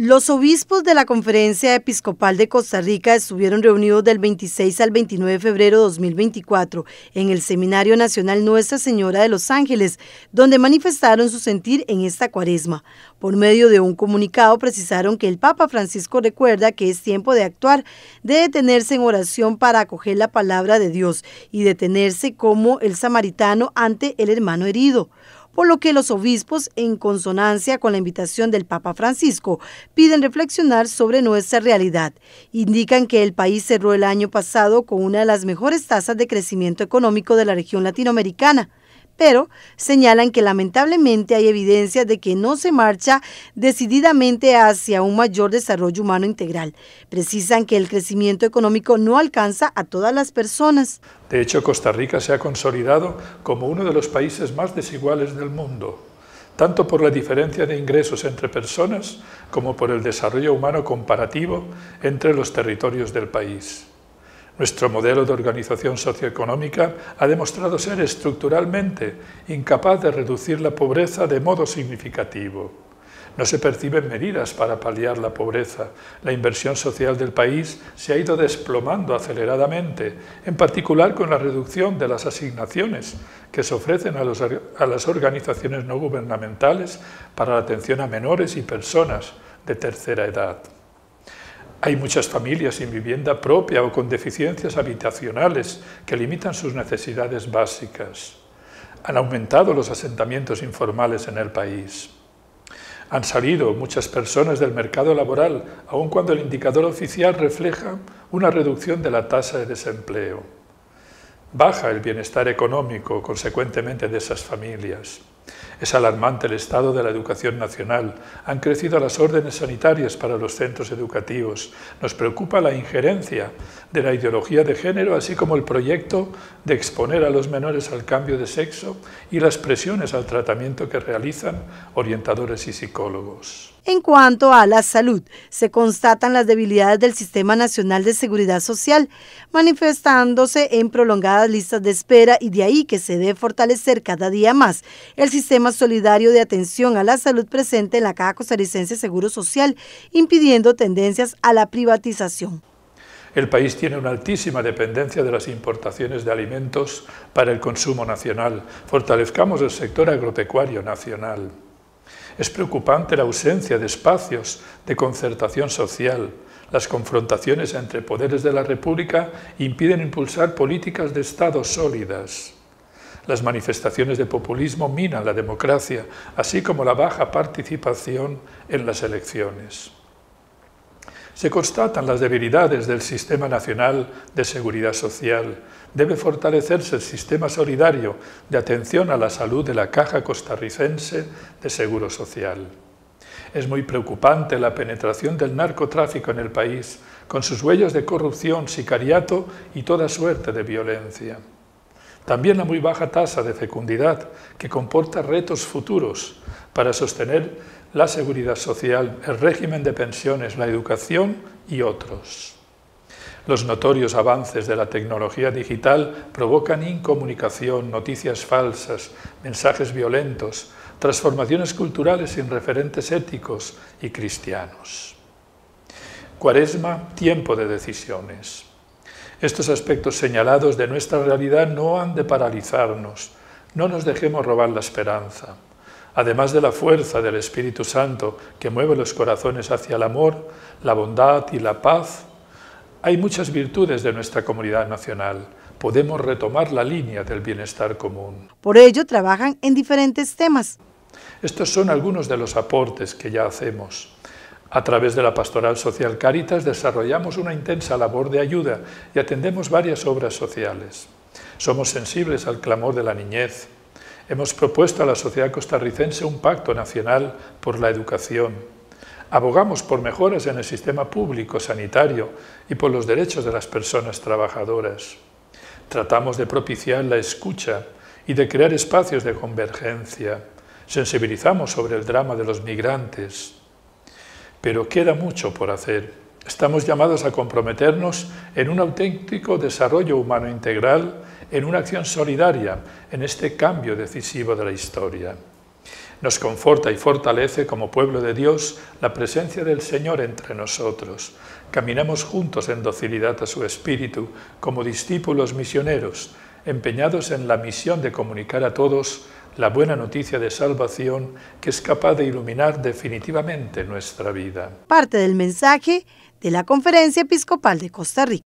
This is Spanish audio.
Los obispos de la Conferencia Episcopal de Costa Rica estuvieron reunidos del 26 al 29 de febrero de 2024 en el Seminario Nacional Nuestra Señora de los Ángeles, donde manifestaron su sentir en esta cuaresma. Por medio de un comunicado precisaron que el Papa Francisco recuerda que es tiempo de actuar, de detenerse en oración para acoger la palabra de Dios y detenerse como el samaritano ante el hermano herido por lo que los obispos, en consonancia con la invitación del Papa Francisco, piden reflexionar sobre nuestra realidad. Indican que el país cerró el año pasado con una de las mejores tasas de crecimiento económico de la región latinoamericana pero señalan que lamentablemente hay evidencia de que no se marcha decididamente hacia un mayor desarrollo humano integral. Precisan que el crecimiento económico no alcanza a todas las personas. De hecho, Costa Rica se ha consolidado como uno de los países más desiguales del mundo tanto por la diferencia de ingresos entre personas como por el desarrollo humano comparativo entre los territorios del país. Nuestro modelo de organización socioeconómica ha demostrado ser estructuralmente incapaz de reducir la pobreza de modo significativo. No se perciben medidas para paliar la pobreza. La inversión social del país se ha ido desplomando aceleradamente, en particular con la reducción de las asignaciones que se ofrecen a, las organizaciones no gubernamentales para la atención a menores y personas de tercera edad. Hay muchas familias sin vivienda propia o con deficiencias habitacionales que limitan sus necesidades básicas. Han aumentado los asentamientos informales en el país. Han salido muchas personas del mercado laboral, aun cuando el indicador oficial refleja una reducción de la tasa de desempleo. Baja el bienestar económico, consecuentemente, de esas familias. Es alarmante el estado de la educación nacional. Han crecido las órdenes sanitarias para los centros educativos. Nos preocupa la injerencia de la ideología de género, así como el proyecto de exponer a los menores al cambio de sexo y las presiones al tratamiento que realizan orientadores y psicólogos. En cuanto a la salud, se constatan las debilidades del Sistema Nacional de Seguridad Social, manifestándose en prolongadas listas de espera y de ahí que se debe fortalecer cada día más el sistema solidario de atención a la salud presente en la Caja Costarricense Seguro Social, impidiendo tendencias a la privatización. El país tiene una altísima dependencia de las importaciones de alimentos para el consumo nacional. Fortalezcamos el sector agropecuario nacional. Es preocupante la ausencia de espacios de concertación social. Las confrontaciones entre poderes de la República impiden impulsar políticas de Estado sólidas. Las manifestaciones de populismo minan la democracia, así como la baja participación en las elecciones. Se constatan las debilidades del Sistema Nacional de Seguridad Social. Debe fortalecerse el sistema solidario de atención a la salud de la Caja Costarricense de Seguro Social. Es muy preocupante la penetración del narcotráfico en el país, con sus huellas de corrupción, sicariato y toda suerte de violencia. También la muy baja tasa de fecundidad, que comporta retos futuros para sostener la seguridad social, el régimen de pensiones, la educación y otros. Los notorios avances de la tecnología digital provocan incomunicación, noticias falsas, mensajes violentos, transformaciones culturales sin referentes éticos y cristianos. Cuaresma, tiempo de decisiones. Estos aspectos señalados de nuestra realidad no han de paralizarnos. No nos dejemos robar la esperanza. Además de la fuerza del Espíritu Santo que mueve los corazones hacia el amor, la bondad y la paz, hay muchas virtudes de nuestra comunidad nacional. Podemos retomar la línea del bienestar común. Por ello trabajan en diferentes temas. Estos son algunos de los aportes que ya hacemos. A través de la Pastoral Social Caritas desarrollamos una intensa labor de ayuda y atendemos varias obras sociales. Somos sensibles al clamor de la niñez. Hemos propuesto a la sociedad costarricense un pacto nacional por la educación. Abogamos por mejoras en el sistema público sanitario y por los derechos de las personas trabajadoras. Tratamos de propiciar la escucha y de crear espacios de convergencia. Sensibilizamos sobre el drama de los migrantes pero queda mucho por hacer. Estamos llamados a comprometernos en un auténtico desarrollo humano integral, en una acción solidaria, en este cambio decisivo de la historia. Nos conforta y fortalece como pueblo de Dios la presencia del Señor entre nosotros. Caminamos juntos en docilidad a su Espíritu, como discípulos misioneros, empeñados en la misión de comunicar a todos la buena noticia de salvación que es capaz de iluminar definitivamente nuestra vida. Parte del mensaje de la Conferencia Episcopal de Costa Rica.